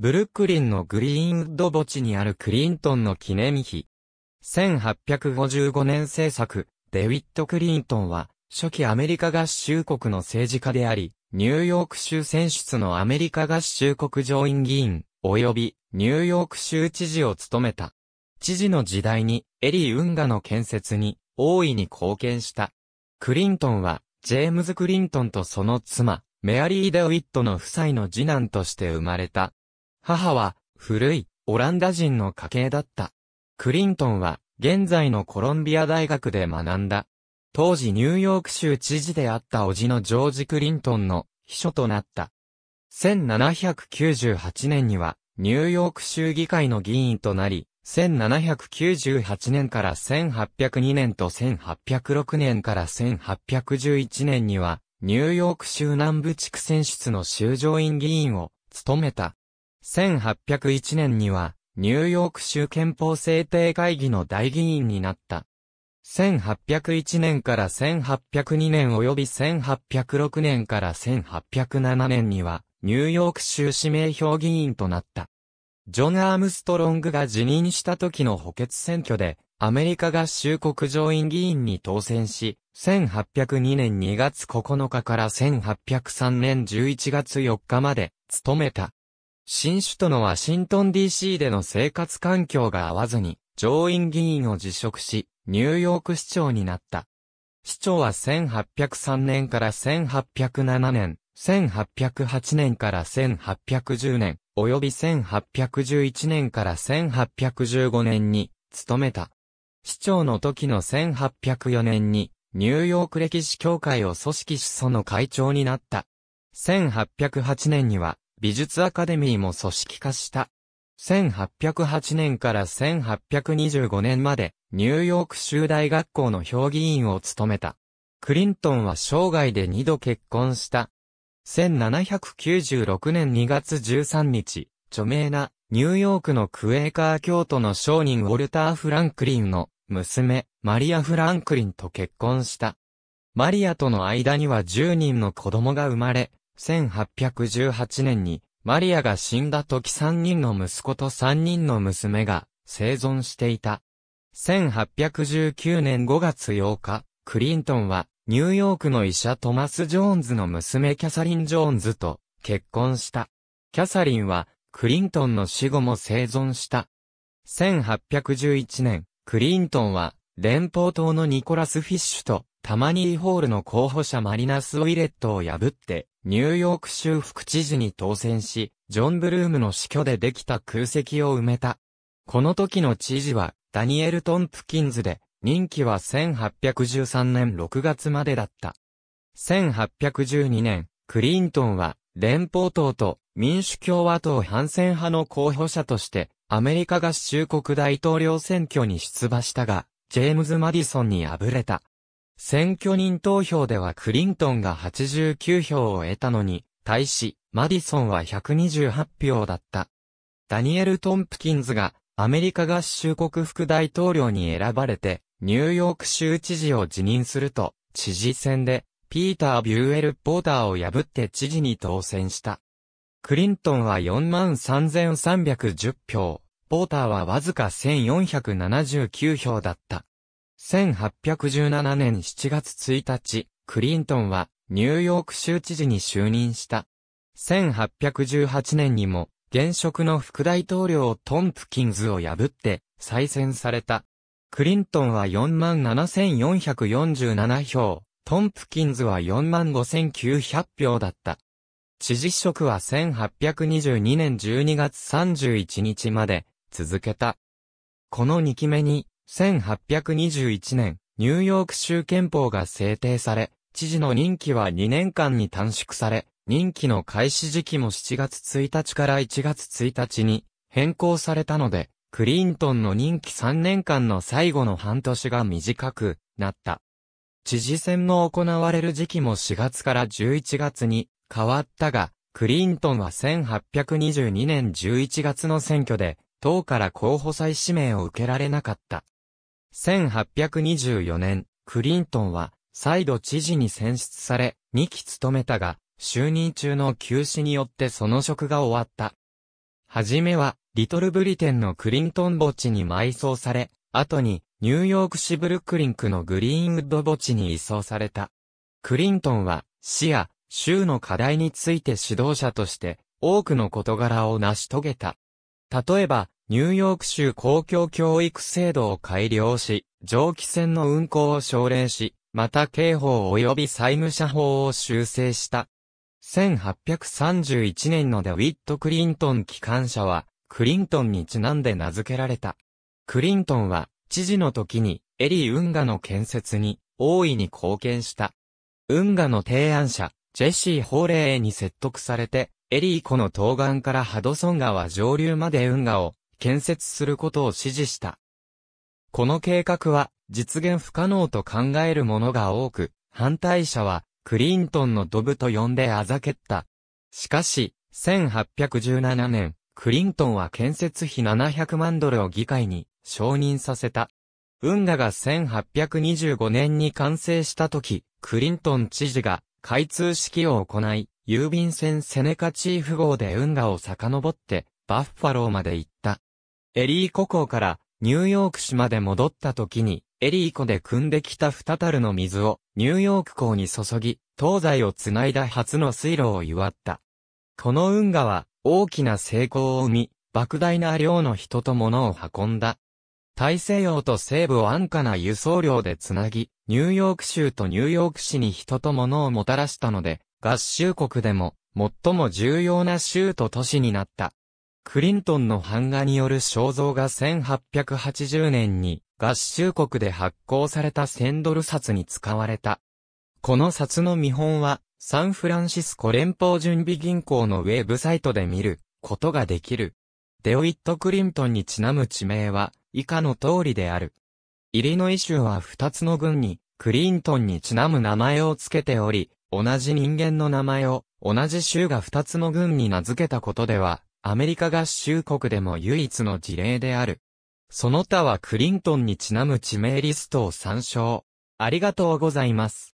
ブルックリンのグリーンウッド墓地にあるクリントンの記念碑。1855年制作、デウィット・クリントンは、初期アメリカ合衆国の政治家であり、ニューヨーク州選出のアメリカ合衆国上院議員、及びニューヨーク州知事を務めた。知事の時代に、エリー・ウンガの建設に、大いに貢献した。クリントンは、ジェームズ・クリントンとその妻、メアリー・デウィットの夫妻の次男として生まれた。母は、古い、オランダ人の家系だった。クリントンは、現在のコロンビア大学で学んだ。当時ニューヨーク州知事であった叔父のジョージ・クリントンの秘書となった。1798年には、ニューヨーク州議会の議員となり、1798年から1802年と1806年から1811年には、ニューヨーク州南部地区選出の州上院議員を務めた。1801年には、ニューヨーク州憲法制定会議の大議員になった。1801年から1802年及び1806年から1807年には、ニューヨーク州指名票議員となった。ジョン・アームストロングが辞任した時の補欠選挙で、アメリカ合衆国上院議員に当選し、1802年2月9日から1803年11月4日まで、務めた。新首都のワシントン DC での生活環境が合わずに、上院議員を辞職し、ニューヨーク市長になった。市長は1803年から1807年、1808年から1810年、及び1811年から1815年に、務めた。市長の時の1804年に、ニューヨーク歴史協会を組織しその会長になった。1808年には、美術アカデミーも組織化した。1808年から1825年まで、ニューヨーク州大学校の評議員を務めた。クリントンは生涯で2度結婚した。1796年2月13日、著名なニューヨークのクエーカー教徒の商人ウォルター・フランクリンの娘、マリア・フランクリンと結婚した。マリアとの間には10人の子供が生まれ、1818年に、マリアが死んだ時3人の息子と3人の娘が生存していた。1819年5月8日、クリントンは、ニューヨークの医者トマス・ジョーンズの娘キャサリン・ジョーンズと結婚した。キャサリンは、クリントンの死後も生存した。1811年、クリントンは、連邦党のニコラス・フィッシュと、タマニーホールの候補者マリナス・ウィレットを破って、ニューヨーク州副知事に当選し、ジョン・ブルームの死去でできた空席を埋めた。この時の知事は、ダニエル・トンプキンズで、任期は1813年6月までだった。1812年、クリントンは、連邦党と民主共和党反戦派の候補者として、アメリカ合衆国大統領選挙に出馬したが、ジェームズ・マディソンに敗れた。選挙人投票ではクリントンが89票を得たのに、対し、マディソンは128票だった。ダニエル・トンプキンズがアメリカ合衆国副大統領に選ばれて、ニューヨーク州知事を辞任すると、知事選で、ピーター・ビューエル・ポーターを破って知事に当選した。クリントンは43,310票、ポーターはわずか1,479票だった。1817年7月1日、クリントンはニューヨーク州知事に就任した。1818年にも現職の副大統領トンプキンズを破って再選された。クリントンは47,447票、トンプキンズは45,900票だった。知事職は1822年12月31日まで続けた。この2期目に1821年、ニューヨーク州憲法が制定され、知事の任期は2年間に短縮され、任期の開始時期も7月1日から1月1日に変更されたので、クリントンの任期3年間の最後の半年が短くなった。知事選の行われる時期も4月から11月に変わったが、クリントンは1822年11月の選挙で、党から候補再指名を受けられなかった。1824年、クリントンは、再度知事に選出され、2期務めたが、就任中の休止によってその職が終わった。はじめは、リトルブリテンのクリントン墓地に埋葬され、後に、ニューヨーク市ブルックリンクのグリーンウッド墓地に移送された。クリントンは、市や、州の課題について指導者として、多くの事柄を成し遂げた。例えば、ニューヨーク州公共教育制度を改良し、蒸気船の運航を奨励し、また刑法及び債務者法を修正した。1831年のデウィット・クリントン機関車は、クリントンにちなんで名付けられた。クリントンは、知事の時に、エリー・ウンガの建設に、大いに貢献した。ウンガの提案者、ジェシー・ホーレーに説得されて、エリー湖の東岸からハドソン川上流までウンガを建設することを指示した。この計画は実現不可能と考えるものが多く、反対者はクリントンのドブと呼んであざけった。しかし、1817年、クリントンは建設費700万ドルを議会に承認させた。運河が1825年に完成した時、クリントン知事が開通式を行い、郵便船セネカチーフ号で運河を遡ってバッファローまで行った。エリー湖港からニューヨーク市まで戻った時に、エリー湖で汲んできた二るの水をニューヨーク港に注ぎ、東西をつないだ初の水路を祝った。この運河は大きな成功を生み、莫大な量の人と物を運んだ。大西洋と西部を安価な輸送量でつなぎ、ニューヨーク州とニューヨーク市に人と物をもたらしたので、合衆国でも最も重要な州と都市になった。クリントンの版画による肖像が1880年に合衆国で発行された1000ドル札に使われた。この札の見本はサンフランシスコ連邦準備銀行のウェブサイトで見ることができる。デオイット・クリントンにちなむ地名は以下の通りである。イリノイ州は2つの郡にクリントンにちなむ名前を付けており、同じ人間の名前を同じ州が2つの郡に名付けたことではアメリカ合衆国でも唯一の事例である。その他はクリントンにちなむ地名リストを参照。ありがとうございます。